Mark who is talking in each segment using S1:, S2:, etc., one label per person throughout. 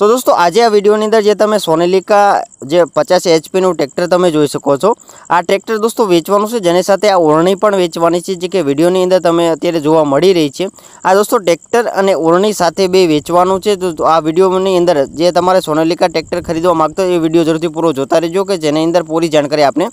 S1: તો દોસ્તો આજે આ વિડીયોની અંદર જે તમે સોનેલિકા જે પચાસ એચપીનું ટ્રેક્ટર તમે જોઈ શકો છો આ ટ્રેક્ટર દોસ્તો વેચવાનું છે જેની સાથે આ ઓરણી પણ વેચવાની છે જે કે વિડીયોની અંદર તમે અત્યારે જોવા મળી રહી છે આ દોસ્તો ટ્રેક્ટર અને ઓરણી સાથે બે વેચવાનું છે તો આ વિડીયોની અંદર જે તમારે સોનેલિકા ટ્રેક્ટર ખરીદવા માગતો એ વિડીયો જરૂરથી પૂરો જોતા રહેજો કે જેની અંદર પૂરી જાણકારી આપણે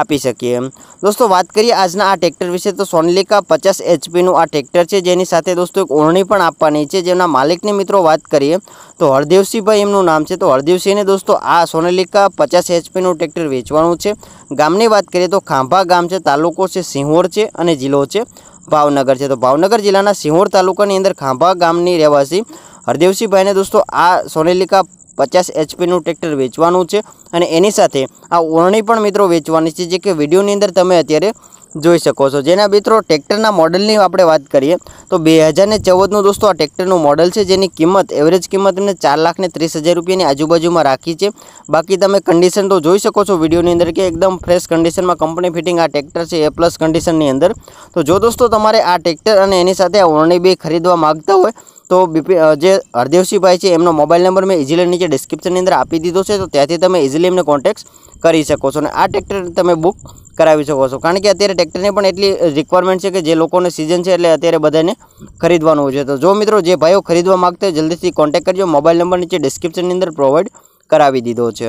S1: આપી શકીએ દોસ્તો વાત કરીએ આજના આ ટ્રેક્ટર વિશે તો સોનેલિકા પચાસ એચપીનું આ ટ્રેક્ટર છે જેની સાથે દોસ્તો એક ઓરણી પણ આપવાની છે જેના માલિકની મિત્રો વાત કરીએ તો હળદેવ હરદેવસિંહભાઈ એમનું નામ છે તો હરદેવસિંહને દોસ્તો આ સોનેલિકા પચાસ એચપીનું ટ્રેક્ટર વેચવાનું છે ગામની વાત કરીએ તો ખાંભા ગામ છે તાલુકો છે સિંહોર છે અને જિલ્લો છે ભાવનગર છે તો ભાવનગર જિલ્લાના સિંહોર તાલુકાની અંદર ખાંભા ગામની રહેવાસી હરદેવસિંહભાઈને દોસ્તો આ સોનેલિકા પચાસ એચપીનું ટ્રેક્ટર વેચવાનું છે અને એની સાથે આ ઓરણી પણ મિત્રો વેચવાની છે જે કે વિડીયોની અંદર તમે અત્યારે જોઈ શકો છો જેના મિત્રો ટ્રેક્ટરના મોડેલની આપણે વાત કરીએ તો 2014 નું દોસ્તો આ ટ્રેક્ટરનું મોડેલ છે જેની કિંમત एवरेज કિંમતને 4,30,000 રૂપિયાની આજુબાજુમાં રાખી છે બાકી તમે કન્ડિશન તો જોઈ શકો છો વિડિયોની અંદર કે એકદમ ફ્રેશ કન્ડિશનમાં કંપની ફિટિંગ આ ટ્રેક્ટર છે A+ કન્ડિશનની અંદર તો જો દોસ્તો તમારે આ ટ્રેક્ટર અને એની સાથે ઓરણી ભે ખરીદવા માંગતા હોય તો બીપી જે હરદેવસિંહભાઈ છે એમનો મોબાઈલ નંબર મેં ઇઝીલી નીચે ડિસ્ક્રિપ્શનની અંદર આપી દીધો છે તો ત્યાંથી તમે ઇઝીલી એમને કોન્ટેક્ટ કરી શકો છો અને આ ટ્રેક્ટર તમે બુક કરાવી શકો છો કારણ કે અત્યારે ટ્રેક્ટરની પણ એટલી રિક્વાયરમેન્ટ છે કે જે લોકોને સિઝન છે એટલે અત્યારે બધાને ખરીદવાનું હોય છે તો જો મિત્રો જે ભાઈઓ ખરીદવા માગતા હોય જલ્દીથી કોન્ટેક્ટ કરજો મોબાઈલ નંબર નીચે ડિસ્ક્રિપ્શનની અંદર પ્રોવાઈડ કરાવી દીધો છે